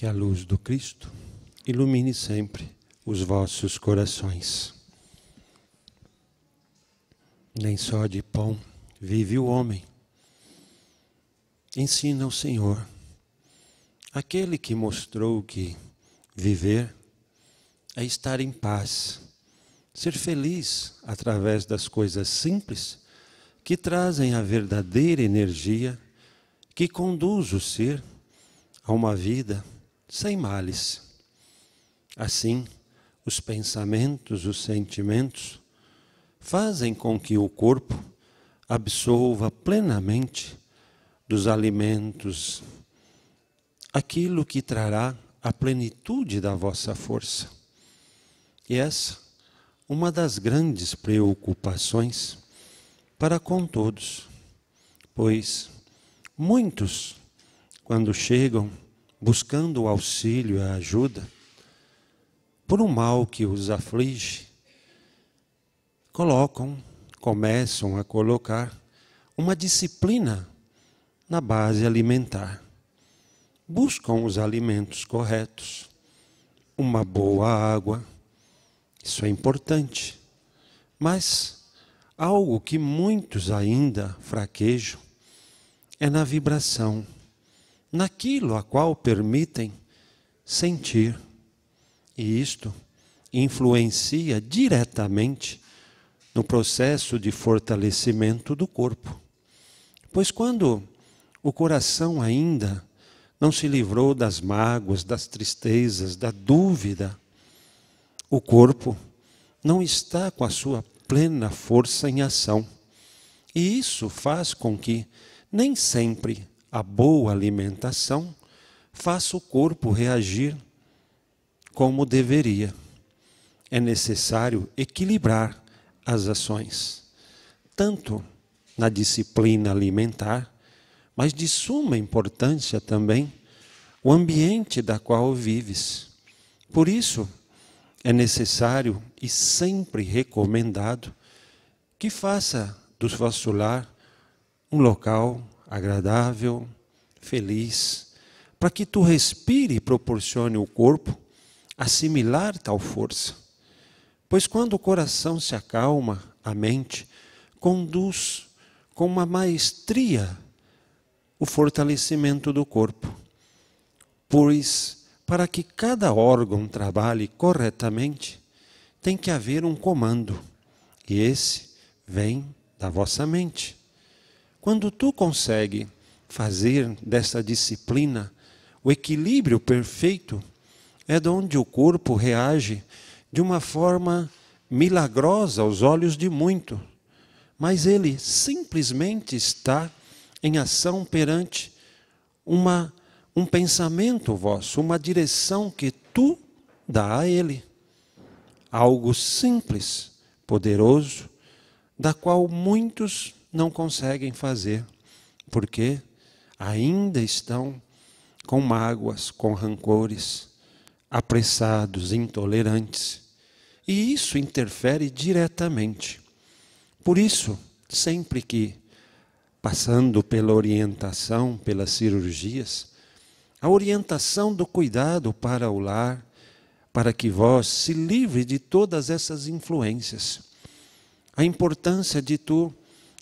que a luz do Cristo ilumine sempre os vossos corações. Nem só de pão vive o homem. Ensina o Senhor, aquele que mostrou que viver é estar em paz, ser feliz através das coisas simples que trazem a verdadeira energia que conduz o ser a uma vida sem males. Assim, os pensamentos, os sentimentos, fazem com que o corpo absolva plenamente dos alimentos aquilo que trará a plenitude da vossa força. E essa uma das grandes preocupações para com todos, pois muitos, quando chegam buscando o auxílio e a ajuda, por um mal que os aflige, colocam, começam a colocar uma disciplina na base alimentar. Buscam os alimentos corretos, uma boa água, isso é importante. Mas algo que muitos ainda fraquejam é na vibração naquilo a qual permitem sentir. E isto influencia diretamente no processo de fortalecimento do corpo. Pois quando o coração ainda não se livrou das mágoas, das tristezas, da dúvida, o corpo não está com a sua plena força em ação. E isso faz com que nem sempre a boa alimentação faça o corpo reagir como deveria. É necessário equilibrar as ações, tanto na disciplina alimentar, mas de suma importância também o ambiente da qual vives. Por isso, é necessário e sempre recomendado que faça do vosso lar um local agradável, feliz, para que tu respire e proporcione o corpo assimilar tal força. Pois quando o coração se acalma, a mente conduz com uma maestria o fortalecimento do corpo. Pois para que cada órgão trabalhe corretamente, tem que haver um comando, e esse vem da vossa mente. Quando tu consegue fazer desta disciplina o equilíbrio perfeito, é de onde o corpo reage de uma forma milagrosa aos olhos de muito, mas ele simplesmente está em ação perante uma um pensamento vosso, uma direção que tu dá a ele. Algo simples, poderoso, da qual muitos não conseguem fazer, porque ainda estão com mágoas, com rancores, apressados, intolerantes. E isso interfere diretamente. Por isso, sempre que passando pela orientação, pelas cirurgias, a orientação do cuidado para o lar, para que vós se livre de todas essas influências. A importância de tu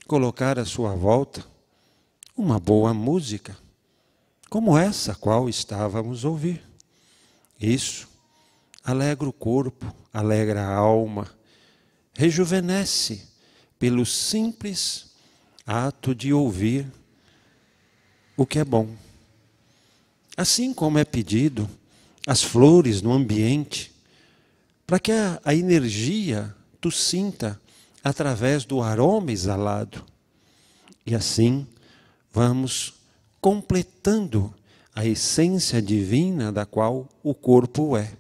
colocar à sua volta uma boa música, como essa qual estávamos ouvir. Isso alegra o corpo, alegra a alma, rejuvenesce pelo simples ato de ouvir o que é bom. Assim como é pedido as flores no ambiente, para que a, a energia tu sinta através do aroma exalado. E assim vamos completando a essência divina da qual o corpo é.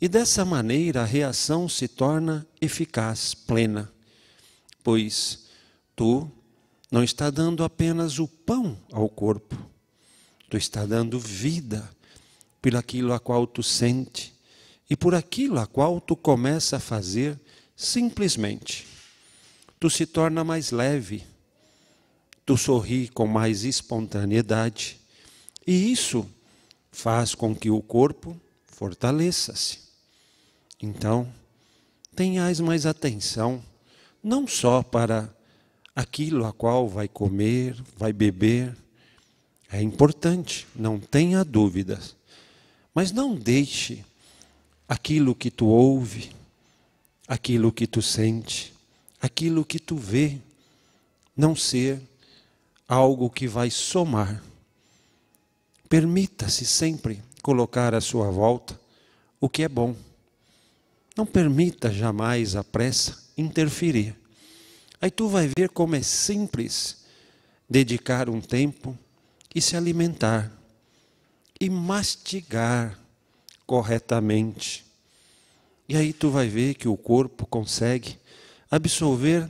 E dessa maneira a reação se torna eficaz, plena, pois tu não está dando apenas o pão ao corpo, tu está dando vida pelaquilo aquilo a qual tu sente e por aquilo a qual tu começa a fazer simplesmente. Tu se torna mais leve, tu sorri com mais espontaneidade, e isso faz com que o corpo fortaleça-se. Então, tenhais mais atenção, não só para aquilo a qual vai comer, vai beber, é importante, não tenha dúvidas. Mas não deixe aquilo que tu ouve, aquilo que tu sente, aquilo que tu vê, não ser algo que vai somar. Permita-se sempre colocar à sua volta o que é bom. Não permita jamais a pressa interferir. Aí tu vai ver como é simples dedicar um tempo e se alimentar e mastigar corretamente e aí tu vai ver que o corpo consegue absorver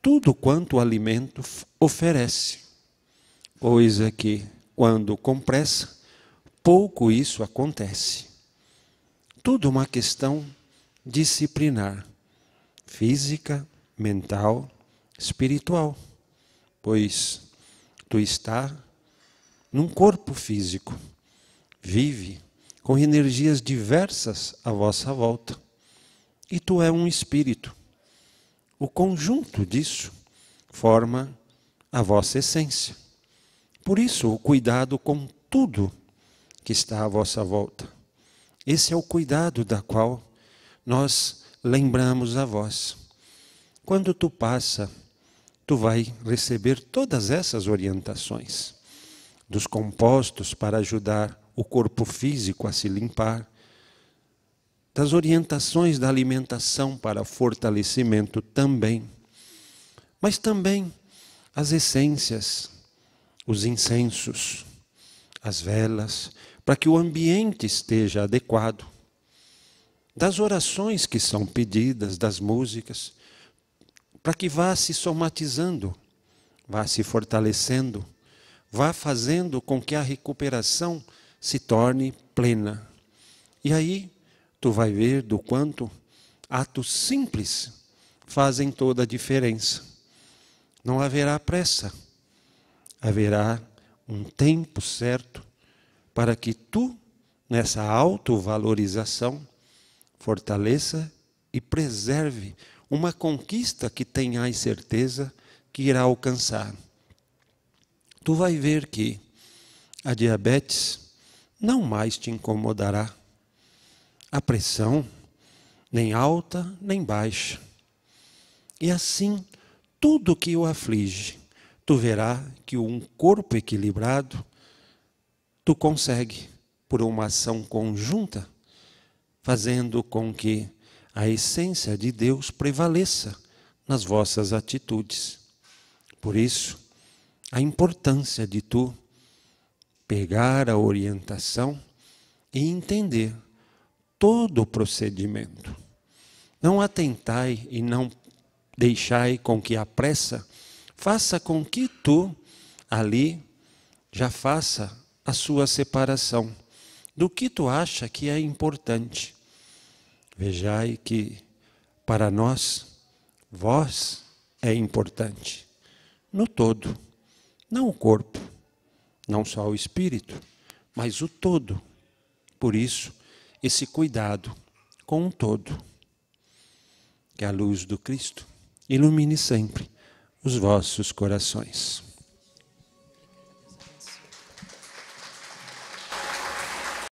tudo quanto o alimento oferece. Coisa é que, quando compressa, pouco isso acontece. Tudo uma questão disciplinar, física, mental, espiritual, pois tu está num corpo físico, vive com energias diversas à vossa volta. E tu é um espírito. O conjunto disso forma a vossa essência. Por isso, o cuidado com tudo que está à vossa volta. Esse é o cuidado da qual nós lembramos a vós. Quando tu passa, tu vai receber todas essas orientações dos compostos para ajudar o corpo físico a se limpar, das orientações da alimentação para fortalecimento também, mas também as essências, os incensos, as velas, para que o ambiente esteja adequado, das orações que são pedidas, das músicas, para que vá se somatizando, vá se fortalecendo, vá fazendo com que a recuperação se torne plena. E aí tu vai ver do quanto atos simples fazem toda a diferença. Não haverá pressa. Haverá um tempo certo para que tu, nessa autovalorização, fortaleça e preserve uma conquista que tenhas certeza que irá alcançar. Tu vai ver que a diabetes não mais te incomodará. A pressão, nem alta nem baixa. E assim, tudo que o aflige, tu verás que um corpo equilibrado tu consegue, por uma ação conjunta, fazendo com que a essência de Deus prevaleça nas vossas atitudes. Por isso, a importância de tu pegar a orientação e entender todo o procedimento. Não atentai e não deixai com que a pressa faça com que tu ali já faça a sua separação do que tu acha que é importante. Vejai que para nós, vós é importante, no todo, não o corpo não só o espírito, mas o todo. Por isso, esse cuidado com o todo, que a luz do Cristo ilumine sempre os vossos corações.